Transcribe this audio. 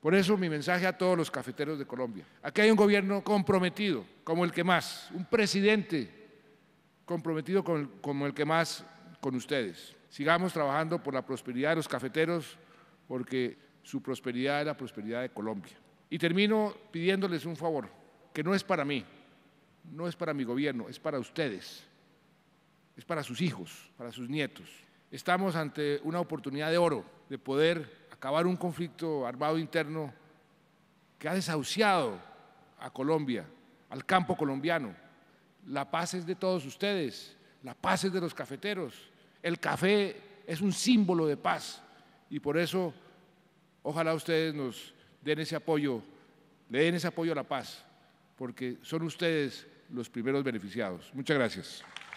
Por eso mi mensaje a todos los cafeteros de Colombia. Aquí hay un gobierno comprometido, como el que más, un presidente comprometido como el que más con ustedes. Sigamos trabajando por la prosperidad de los cafeteros, porque su prosperidad es la prosperidad de Colombia. Y termino pidiéndoles un favor, que no es para mí, no es para mi gobierno, es para ustedes, es para sus hijos, para sus nietos. Estamos ante una oportunidad de oro de poder acabar un conflicto armado interno que ha desahuciado a Colombia, al campo colombiano. La paz es de todos ustedes, la paz es de los cafeteros. El café es un símbolo de paz y por eso ojalá ustedes nos den ese apoyo, le den ese apoyo a la paz, porque son ustedes los primeros beneficiados. Muchas gracias.